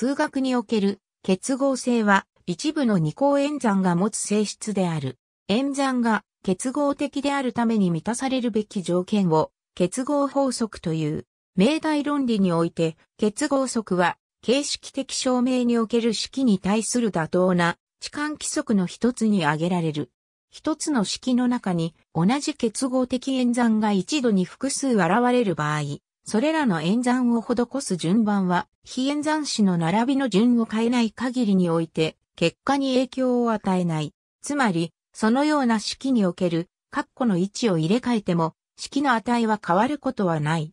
数学における結合性は一部の二項演算が持つ性質である。演算が結合的であるために満たされるべき条件を結合法則という。命題論理において結合則は形式的証明における式に対する妥当な置換規則の一つに挙げられる。一つの式の中に同じ結合的演算が一度に複数現れる場合、それらの演算を施す順番は、非演算子の並びの順を変えない限りにおいて、結果に影響を与えない。つまり、そのような式における、括弧の位置を入れ替えても、式の値は変わることはない。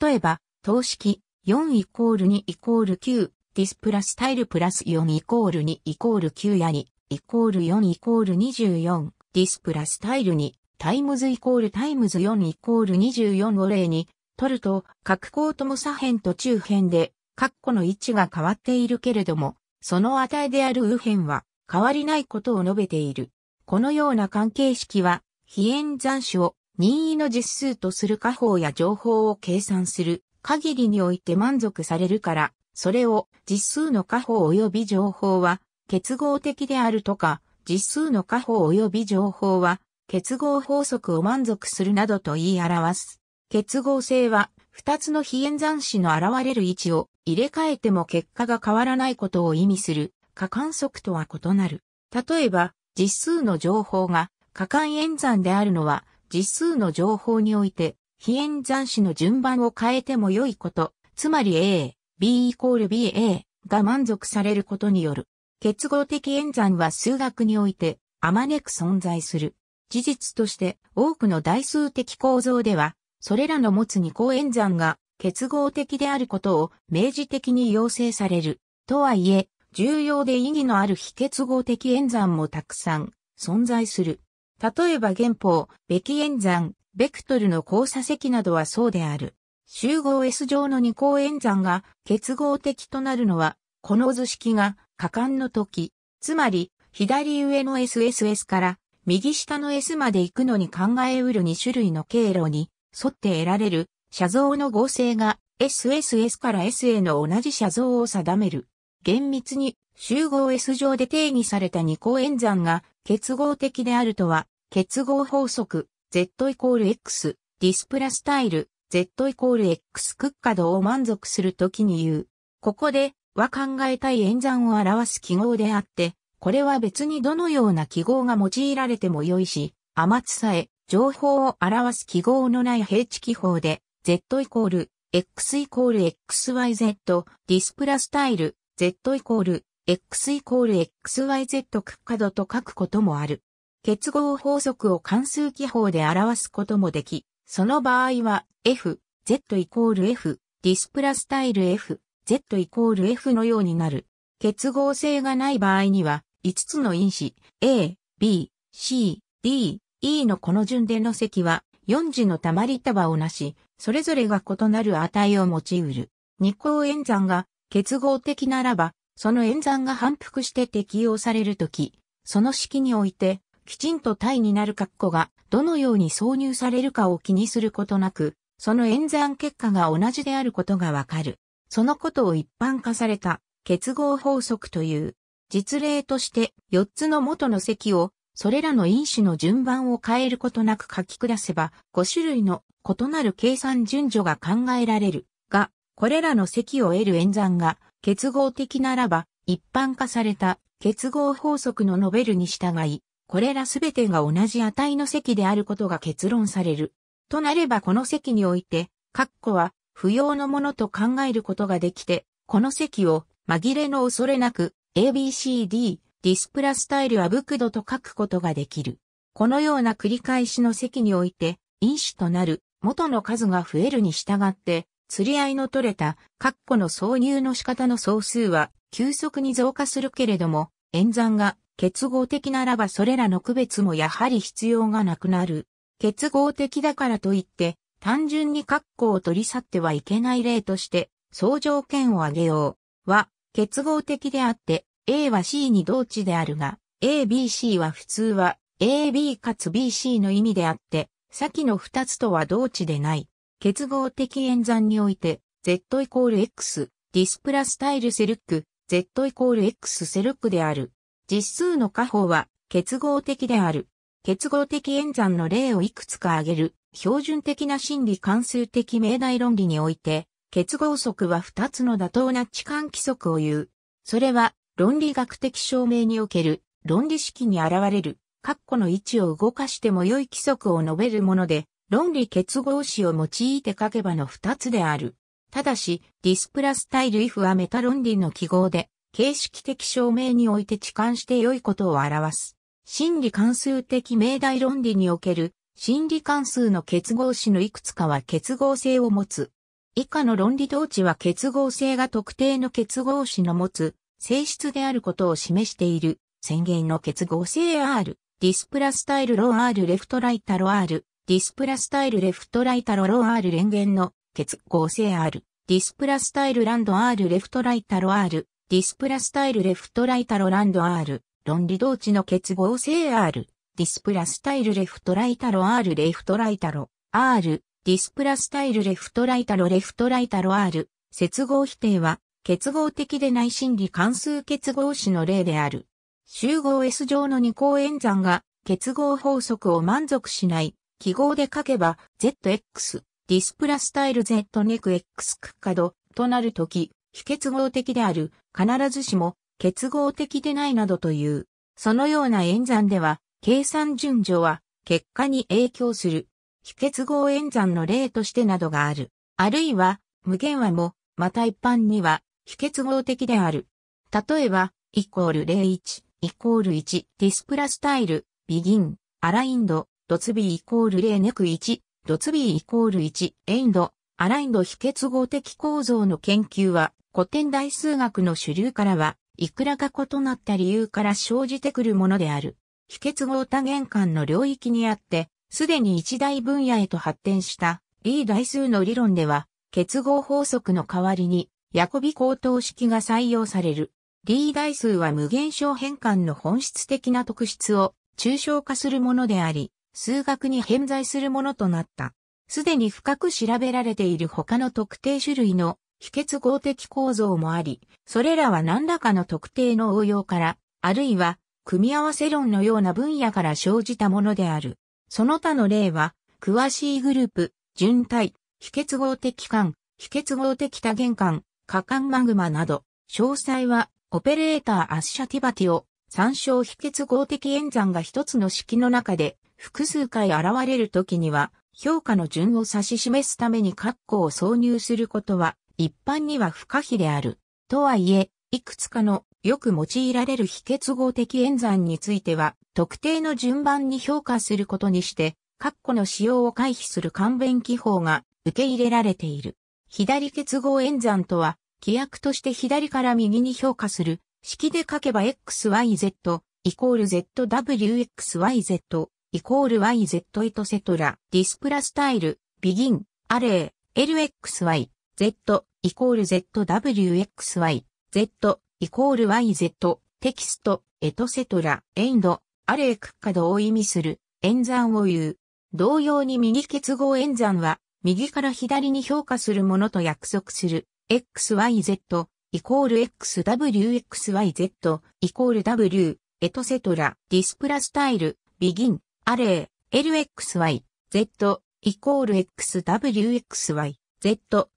例えば、等式4イコール2イコール9、ディスプラスタイルプラス4イコール2イコール9や2、イコール4イコール24、ディスプラスタイル2、タイムズイコールタイムズ4イコール24を例に、取ると、格好とも左辺と中辺で、括弧の位置が変わっているけれども、その値である右辺は変わりないことを述べている。このような関係式は、非演算子を任意の実数とする加法や情報を計算する限りにおいて満足されるから、それを実数の加法及び情報は結合的であるとか、実数の加法及び情報は結合法則を満足するなどと言い表す。結合性は、二つの非演算子の現れる位置を入れ替えても結果が変わらないことを意味する過観測とは異なる。例えば、実数の情報が過観演算であるのは、実数の情報において、非演算子の順番を変えても良いこと、つまり A、B イコール BA が満足されることによる。結合的演算は数学において、あまねく存在する。事実として、多くの代数的構造では、それらの持つ二項演算が結合的であることを明示的に要請される。とはいえ、重要で意義のある非結合的演算もたくさん存在する。例えば原法、べき演算、ベクトルの交差積などはそうである。集合 S 上の二項演算が結合的となるのは、この図式が果敢の時、つまり左上の SSS から右下の S まで行くのに考えうる2種類の経路に沿って得られる写像の合成が SSS から SA の同じ写像を定める。厳密に集合 S 上で定義された二項演算が結合的であるとは、結合法則 Z イコール X、ディスプラスタイル Z イコール X クッカ度を満足するときに言う。ここでは考えたい演算を表す記号であって、これは別にどのような記号が用いられても良いし、余つさえ情報を表す記号のない平地記法で、z イコール、x イコール xyz、ディスプラスタイル、z イコール、x イコール xyz 区と書くこともある。結合法則を関数記法で表すこともでき、その場合は、f、z イコール f、ディスプラスタイル f、z イコール f のようになる。結合性がない場合には、5つの因子、a、b、c、d、E のこの順での積は、4次の溜まり束をなし、それぞれが異なる値を用いる。二項演算が結合的ならば、その演算が反復して適用されるとき、その式において、きちんと体になる括弧がどのように挿入されるかを気にすることなく、その演算結果が同じであることがわかる。そのことを一般化された結合法則という。実例として四つの元の積をそれらの因子の順番を変えることなく書き下せば、5種類の異なる計算順序が考えられる。が、これらの積を得る演算が結合的ならば、一般化された結合法則のノベルに従い、これらすべてが同じ値の積であることが結論される。となればこの積において、括弧は不要のものと考えることができて、この積を紛れの恐れなく ABCD ディスプラスタイルアブクドと書くことができる。このような繰り返しの席において、因子となる元の数が増えるに従って、釣り合いの取れた括弧の挿入の仕方の総数は急速に増加するけれども、演算が結合的ならばそれらの区別もやはり必要がなくなる。結合的だからといって、単純に括弧を取り去ってはいけない例として、相条件を挙げようは結合的であって、A は C に同値であるが、ABC は普通は AB かつ BC の意味であって、先の二つとは同値でない。結合的演算において、Z イコール X、ディスプラスタイルセルック、Z イコール X セルックである。実数の加法は結合的である。結合的演算の例をいくつか挙げる。標準的な心理関数的命題論理において、結合則は二つの妥当な置換規則を言う。それは、論理学的証明における論理式に現れる、括弧の位置を動かしても良い規則を述べるもので、論理結合詞を用いて書けばの二つである。ただし、ディスプラスタイルイフはメタ論理の記号で、形式的証明において置換して良いことを表す。心理関数的命題論理における、心理関数の結合詞のいくつかは結合性を持つ。以下の論理統治は結合性が特定の結合詞の持つ性質であることを示している宣言の結合性 R、ディスプラスタイルロー R レフトライタロー R、ディスプラスタイルレフトライタロロ R 連言の結合性 R、ディスプラスタイルランド R レフトライタロー R、ディスプラスタイルレフトライタロランド R、論理同値の結合性 R、ディスプラスタイルレフトライタロ R レフトライタロ R、ディスプラスタイルレフトライタロレフトライタロ R、接合否定は結合的でない心理関数結合子の例である。集合 S 上の二項演算が結合法則を満足しない記号で書けば ZX、ディスプラスタイル Z ネク X ク角となるとき、非結合的である、必ずしも結合的でないなどという。そのような演算では、計算順序は結果に影響する。非結合演算の例としてなどがある。あるいは、無限和も、また一般には、非結合的である。例えば、イコール01、イコール1、ディスプラスタイル、ビギン、アラインド、ドツビーイコール0ネク1、ドツビーイコール1、エインド、アラインド非結合的構造の研究は、古典大数学の主流からは、いくらか異なった理由から生じてくるものである。非結合多元間の領域にあって、すでに一大分野へと発展した、リー代数の理論では、結合法則の代わりに、ヤコビ高等式が採用される。リー代数は無限小変換の本質的な特質を抽象化するものであり、数学に偏在するものとなった。すでに深く調べられている他の特定種類の非結合的構造もあり、それらは何らかの特定の応用から、あるいは組み合わせ論のような分野から生じたものである。その他の例は、詳しいグループ、順体、非結合的間、非結合的多元間、火管マグマなど、詳細はオペレーターアッシャティバティを参照非結合的演算が一つの式の中で複数回現れるときには評価の順を指し示すために括弧を挿入することは一般には不可避である。とはいえ、いくつかのよく用いられる非結合的演算については特定の順番に評価することにして括弧の使用を回避する勘弁記法が受け入れられている。左結合演算とは規約として左から右に評価する、式で書けば xyz イコール zwxyz イコール yz エトセトラ、ディスプラスタイル、ビギン、アレー、lxy、z イコール zwxy、z イコール yz、テキスト、エトセトラ、エンド、アレークカドを意味する、演算を言う。同様に右結合演算は、右から左に評価するものと約束する、xyz イコール xwxyz イコール w エトセトラディスプラスタイルビギンアレー lxyz イコール xwxyz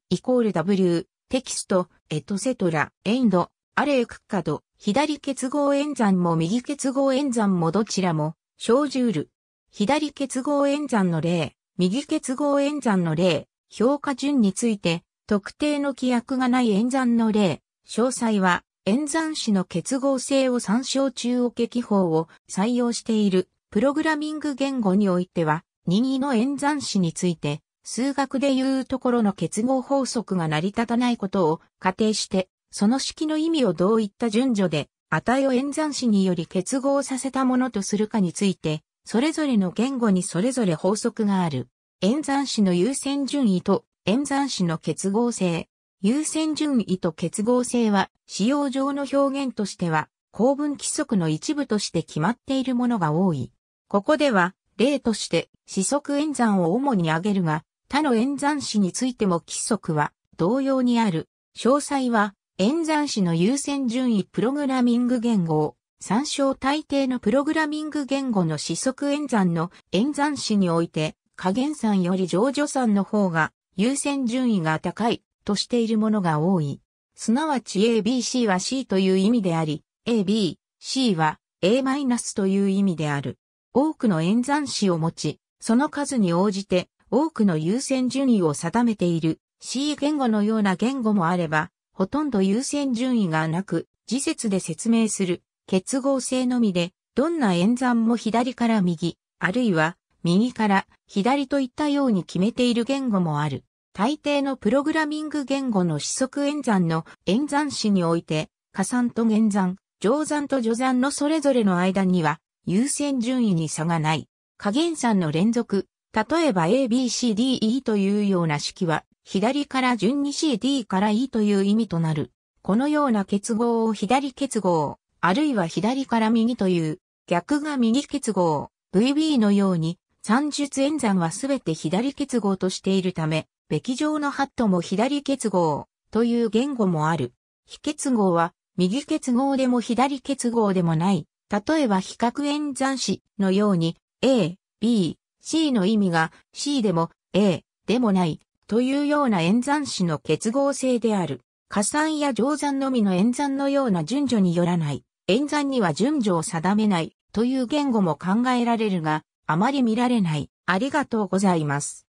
イコール w テキストエトセトラエンドアレークッカド左結合演算も右結合演算もどちらも小ジュール左結合演算の例右結合演算の例評価順について特定の規約がない演算の例、詳細は演算子の結合性を参照中央記法を採用しているプログラミング言語においては、任意の演算子について、数学でいうところの結合法則が成り立たないことを仮定して、その式の意味をどういった順序で値を演算子により結合させたものとするかについて、それぞれの言語にそれぞれ法則がある。演算子の優先順位と演算子の結合性、優先順位と結合性は、使用上の表現としては、公文規則の一部として決まっているものが多い。ここでは、例として、四則演算を主に挙げるが、他の演算子についても規則は同様にある。詳細は、演算子の優先順位プログラミング言語を参照大抵のプログラミング言語の四則演算の演算子において、加減算より上除算の方が優先順位が高いとしているものが多い。すなわち ABC は C という意味であり、AB、C は A- マイナスという意味である。多くの演算子を持ち、その数に応じて多くの優先順位を定めている C 言語のような言語もあれば、ほとんど優先順位がなく、次節で説明する結合性のみで、どんな演算も左から右、あるいは右から左といったように決めている言語もある。大抵のプログラミング言語の四則演算の演算子において、加算と減算、乗算と除算のそれぞれの間には優先順位に差がない。加減算の連続、例えば A, B, C, D, E というような式は、左から順に C, D から E という意味となる。このような結合を左結合、あるいは左から右という、逆が右結合、VB のように、三術演算はすべて左結合としているため、べき上のハットも左結合という言語もある。非結合は右結合でも左結合でもない。例えば比較演算子のように A、B、C の意味が C でも A でもないというような演算子の結合性である。加算や乗算のみの演算のような順序によらない。演算には順序を定めないという言語も考えられるが、あまり見られない。ありがとうございます。